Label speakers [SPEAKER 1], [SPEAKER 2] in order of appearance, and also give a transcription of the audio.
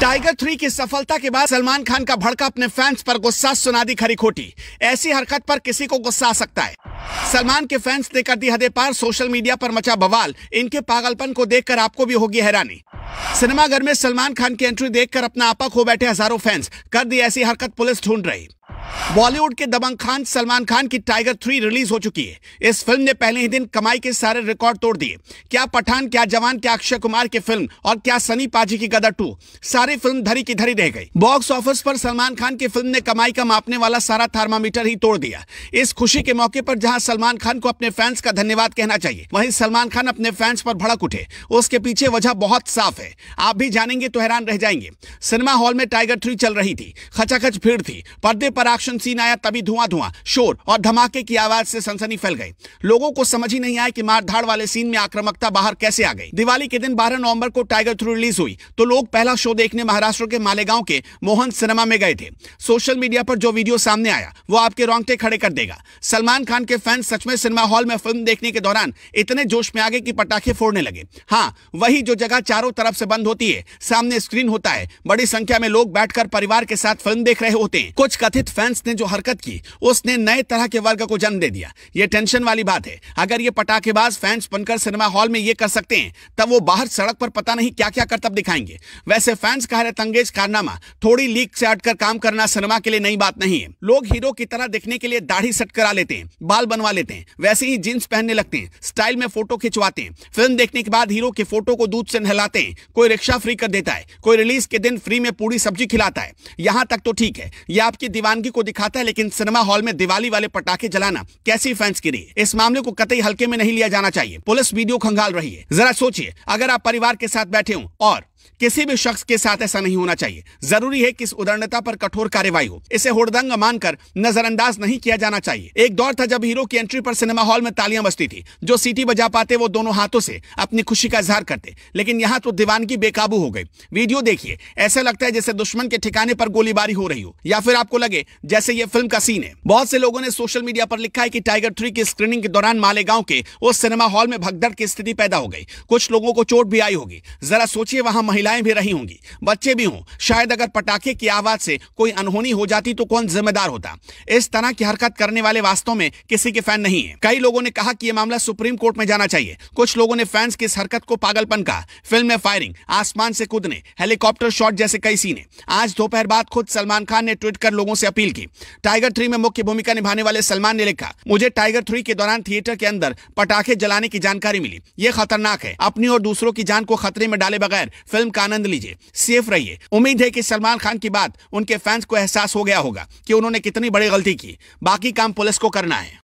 [SPEAKER 1] tiger three की सफलता के बाद सलमान खान का भड़का अपने फैंस पर गुस्सा सुना दी खरी खोटी ऐसी हरकत पर किसी को गुस्सा आ सकता है सलमान के फैंस ने कर दी हदे पार सोशल मीडिया पर मचा बवाल इनके पागलपन को देखकर आपको भी होगी हैरानी सिनेमाघर में सलमान खान की एंट्री देखकर अपना आपा खो बैठे हजारों फैंस कर दी ऐसी हरकत पुलिस ढूंढ रही बॉलीवुड के दबंग खान सलमान खान की टाइगर थ्री रिलीज हो चुकी है इस फिल्म ने पहले ही दिन कमाई के सारे रिकॉर्ड तोड़ दिए क्या पठान क्या जवान क्या अक्षय कुमार की फिल्म और क्या सनी पाजी की गदर टू सारी फिल्म धरी की धरी रह गई बॉक्स ऑफिस पर सलमान खान की फिल्म ने कमाई का मापने वाला सारा थर्मामीटर ही तोड़ दिया इस खुशी के मौके पर जहाँ सलमान खान को अपने फैंस का धन्यवाद कहना चाहिए वही सलमान खान अपने फैंस पर भड़क उठे उसके पीछे वजह बहुत साफ है आप भी जानेंगे तो हैरान रह जाएंगे सिनेमा हॉल में टाइगर थ्री चल रही थी खचाखच भीड़ थी पर्दे पर एक्शन सीन आया तभी धुआं धुआं शोर और धमाके की आवाज से सनसनी फैल गई लोगों को समझ ही नहीं आया कि मारधाड़ वाले सीन में आक्रामकता बाहर कैसे आ गई दिवाली के दिन बारह नवंबर को टाइगर थ्रू रिलीज हुई तो लोग पहला शो देखने महाराष्ट्र के मालेगांव के मोहन सिनेमा में गए थे सोशल मीडिया पर जो वीडियो सामने आया वो आपके रोंगटे खड़े कर देगा सलमान खान के फैंस सच में सिनेमा हॉल में फिल्म देखने के दौरान इतने जोश में आ गए कि पटाखे फोड़ने लगे हाँ वही जो जगह चारों तरफ से बंद होती है सामने स्क्रीन होता है बड़ी संख्या में लोग बैठकर परिवार के साथ फिल्म देख रहे होते हैं कुछ कथित फैंस फ्रांस ने जो हरकत की उसने नए तरह के वर्ग को जन्म दे दिया ये टेंशन वाली बात है अगर ये पटाखेबाज फैंस बनकर सिनेमा हॉल में ये कर सकते हैं तब वो बाहर सड़क पर पता नहीं क्या क्या करतब दिखाएंगे वैसे फैंस कह रहे तंगेज कारनामा थोड़ी लीक से हटकर काम करना सिनेमा के लिए नई बात नहीं है लोग हीरो की तरह दिखने के लिए दाढ़ी सट करा लेते हैं बाल बनवा लेते हैं वैसे ही जींस पहनने लगते हैं स्टाइल में फोटो खिंचवाते हैं फिल्म देखने के बाद हीरो के फोटो को दूध से नहलाते हैं कोई रिक्शा फ्री कर देता है कोई रिलीज के दिन फ्री में पूरी सब्जी खिलाता है यहां तक तो ठीक है यह आपकी दीवानगी को दिखाता है लेकिन सिनेमा हॉल में दिवाली वाले पटाखे जलाना कैसी फैंस की रही इस मामले को कतई हल्के में नहीं लिया जाना चाहिए पुलिस वीडियो खंगाल रही है जरा सोचिए अगर आप परिवार के साथ बैठे हो और किसी भी शख्स के साथ ऐसा नहीं होना चाहिए जरूरी है कि इस उदंडता पर कठोर कार्यवाही हो इसे होड़दंग मानकर नजरअंदाज नहीं किया जाना चाहिए एक दौर था जब हीरो की एंट्री पर सिनेमा हॉल में तालियां बजती थी जो सीटी बजा पाते वो दोनों हाथों से अपनी खुशी का इजहार करते लेकिन यहाँ तो दीवानगी बेकाबू हो गई वीडियो देखिए ऐसा लगता है जैसे दुश्मन के ठिकाने पर गोलीबारी हो रही हो या फिर आपको लगे जैसे ये फिल्म का सीन है बहुत से लोगों ने सोशल मीडिया पर लिखा है कि टाइगर थ्री की स्क्रीनिंग के दौरान मालेगांव के उस सिनेमा हॉल में भगदड़ की स्थिति पैदा हो गई कुछ लोगों को चोट भी आई होगी जरा सोचिए वहां महिलाएं भी रही होंगी बच्चे भी हों शायद अगर पटाखे की आवाज से कोई अनहोनी हो जाती तो कौन जिम्मेदार होता इस तरह की हरकत करने वाले वास्तव में किसी के फैन नहीं है कई लोगों ने कहा कि यह मामला सुप्रीम कोर्ट में जाना चाहिए कुछ लोगों ने फैंस की इस हरकत को पागलपन कहा फिल्म में फायरिंग आसमान से कूदने हेलीकॉप्टर शॉट जैसे कई सीने आज दोपहर बाद खुद सलमान खान ने ट्वीट कर लोगों से अपील अपील की टाइगर थ्री में मुख्य भूमिका निभाने वाले सलमान ने लिखा मुझे टाइगर थ्री के दौरान थिएटर के अंदर पटाखे जलाने की जानकारी मिली ये खतरनाक है अपनी और दूसरों की जान को खतरे में डाले बगैर फिल्म का आनंद लीजिए सेफ रहिए उम्मीद है की सलमान खान की बात उनके फैंस को एहसास हो गया होगा की उन्होंने कितनी बड़ी गलती की बाकी काम पुलिस को करना है